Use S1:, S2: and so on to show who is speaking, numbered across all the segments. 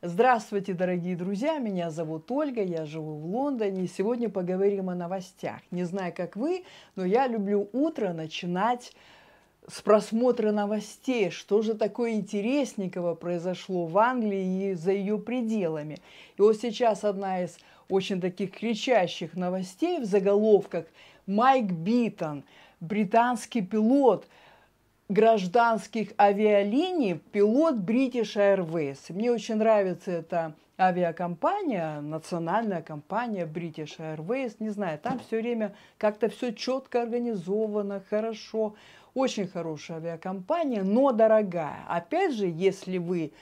S1: Здравствуйте, дорогие друзья! Меня зовут Ольга, я живу в Лондоне. сегодня поговорим о новостях. Не знаю, как вы, но я люблю утро начинать с просмотра новостей, что же такое интересненького произошло в Англии и за ее пределами. И вот сейчас одна из очень таких кричащих новостей в заголовках «Майк Битон, британский пилот, гражданских авиалиний пилот British Airways. Мне очень нравится эта авиакомпания, национальная компания British Airways, не знаю, там все время как-то все четко организовано, хорошо, очень хорошая авиакомпания, но дорогая. Опять же, если вы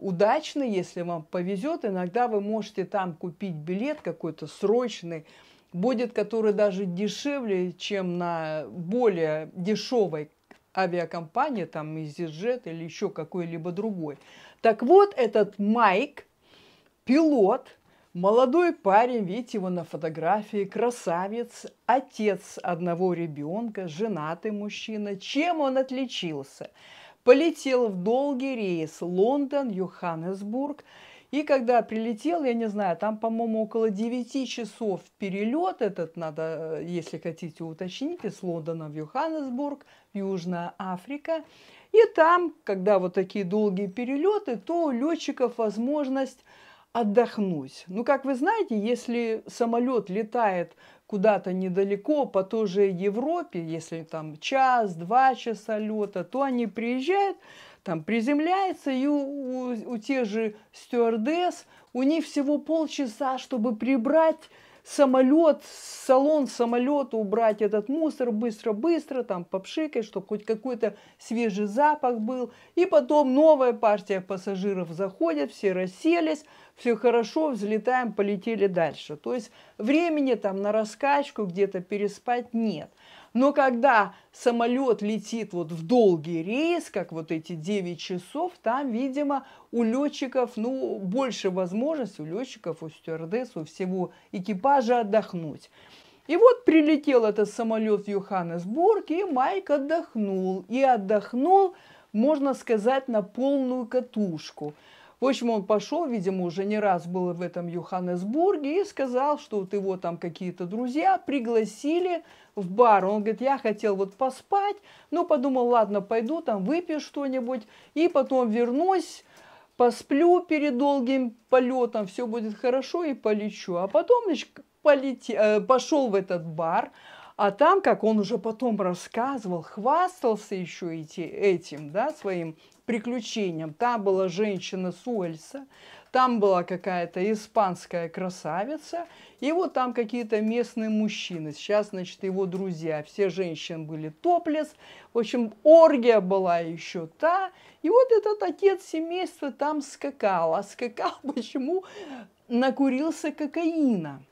S1: удачны, если вам повезет, иногда вы можете там купить билет какой-то срочный, будет который даже дешевле, чем на более дешевой авиакомпания, там, EasyJet или еще какой-либо другой. Так вот, этот Майк, пилот, молодой парень, видите его на фотографии, красавец, отец одного ребенка, женатый мужчина. Чем он отличился? Полетел в долгий рейс Лондон-Йоханнесбург – и когда прилетел, я не знаю, там, по-моему, около 9 часов перелет этот надо, э, если хотите, уточните, из Лондона в Йоханнесбург, Южная Африка. И там, когда вот такие долгие перелеты, то у летчиков возможность отдохнуть. Ну, как вы знаете, если самолет летает куда-то недалеко, по той же Европе, если там час, два часа лета, то они приезжают, там приземляется, и у, у, у тех же стюардесс, у них всего полчаса, чтобы прибрать самолет, салон самолета, убрать этот мусор быстро-быстро, там попшикать, чтобы хоть какой-то свежий запах был. И потом новая партия пассажиров заходит, все расселись, все хорошо, взлетаем, полетели дальше. То есть времени там на раскачку, где-то переспать нет. Но когда самолет летит вот в долгий рейс, как вот эти 9 часов, там, видимо, у летчиков, ну, больше возможностей, у летчиков, у стюардесс, у всего экипажа отдохнуть. И вот прилетел этот самолет в Йоханнесбург, и Майк отдохнул. И отдохнул, можно сказать, на полную катушку – в общем, он пошел, видимо, уже не раз был в этом Йоханнесбурге и сказал, что вот его там какие-то друзья пригласили в бар. Он говорит, я хотел вот поспать, но подумал, ладно, пойду там выпью что-нибудь и потом вернусь, посплю перед долгим полетом, все будет хорошо и полечу. А потом значит, полети, э, пошел в этот бар, а там, как он уже потом рассказывал, хвастался еще эти, этим, да, своим приключением. Там была женщина с Уэльса, там была какая-то испанская красавица, и вот там какие-то местные мужчины. Сейчас, значит, его друзья, все женщины были топлес, в общем, оргия была еще та. И вот этот отец семейства там скакал, а скакал почему? Накурился кокаина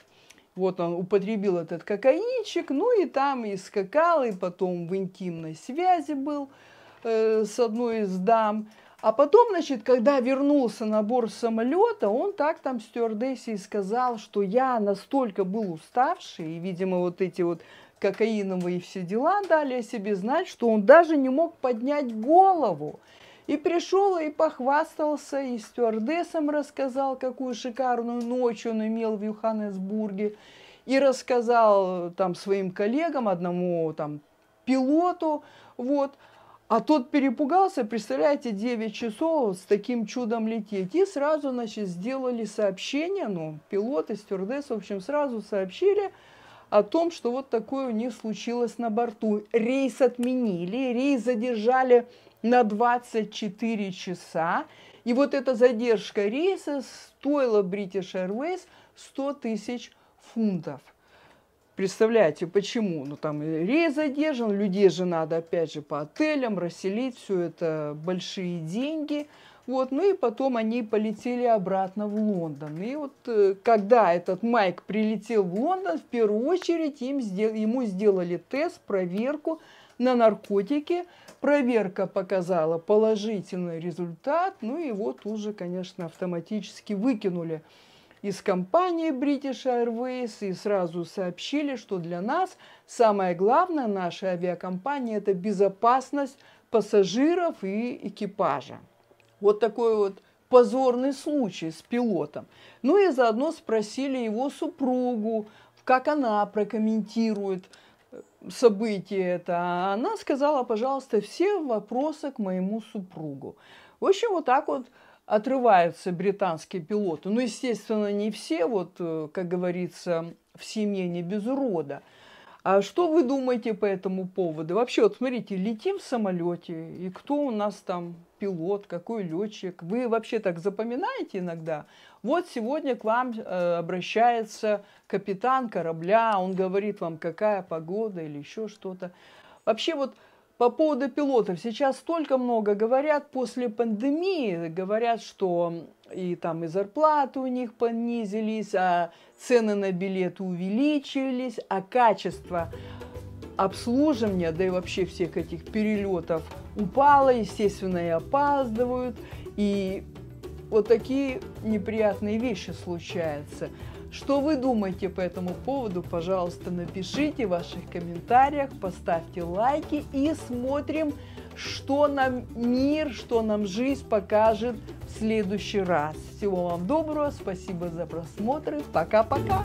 S1: вот он употребил этот кокаинчик, ну и там и скакал, и потом в интимной связи был э, с одной из дам. А потом, значит, когда вернулся на борт самолета, он так там стюардессе и сказал, что я настолько был уставший, и, видимо, вот эти вот кокаиновые все дела дали о себе знать, что он даже не мог поднять голову. И пришел и похвастался, и стюардессам рассказал, какую шикарную ночь он имел в Юханесбурге. И рассказал там своим коллегам, одному там пилоту, вот. А тот перепугался, представляете, 9 часов с таким чудом лететь. И сразу, значит, сделали сообщение, ну, пилоты, стюардессы, в общем, сразу сообщили, о том, что вот такое у них случилось на борту. Рейс отменили, рейс задержали на 24 часа. И вот эта задержка рейса стоила British Airways 100 тысяч фунтов. Представляете, почему? Ну, там рейс задержан, людей же надо, опять же, по отелям расселить, все это большие деньги – вот, ну и потом они полетели обратно в Лондон. И вот э, когда этот Майк прилетел в Лондон, в первую очередь им сдел... ему сделали тест, проверку на наркотики. Проверка показала положительный результат. Ну и вот уже, конечно, автоматически выкинули из компании British Airways и сразу сообщили, что для нас самое главное нашей авиакомпании – это безопасность пассажиров и экипажа. Вот такой вот позорный случай с пилотом. Ну и заодно спросили его супругу, как она прокомментирует э, событие это. А она сказала, пожалуйста, все вопросы к моему супругу. В общем, вот так вот отрываются британские пилоты. Ну, естественно, не все, вот, э, как говорится, в семье не без урода – а что вы думаете по этому поводу? Вообще, вот смотрите, летим в самолете, и кто у нас там пилот, какой летчик? Вы вообще так запоминаете иногда? Вот сегодня к вам э, обращается капитан корабля, он говорит вам, какая погода или еще что-то. Вообще вот по поводу пилотов. Сейчас столько много говорят. После пандемии говорят, что и там и зарплаты у них понизились, а цены на билеты увеличились, а качество обслуживания, да и вообще всех этих перелетов упало, естественно, и опаздывают. И вот такие неприятные вещи случаются. Что вы думаете по этому поводу, пожалуйста, напишите в ваших комментариях, поставьте лайки и смотрим, что нам мир, что нам жизнь покажет в следующий раз. Всего вам доброго, спасибо за просмотры, пока-пока!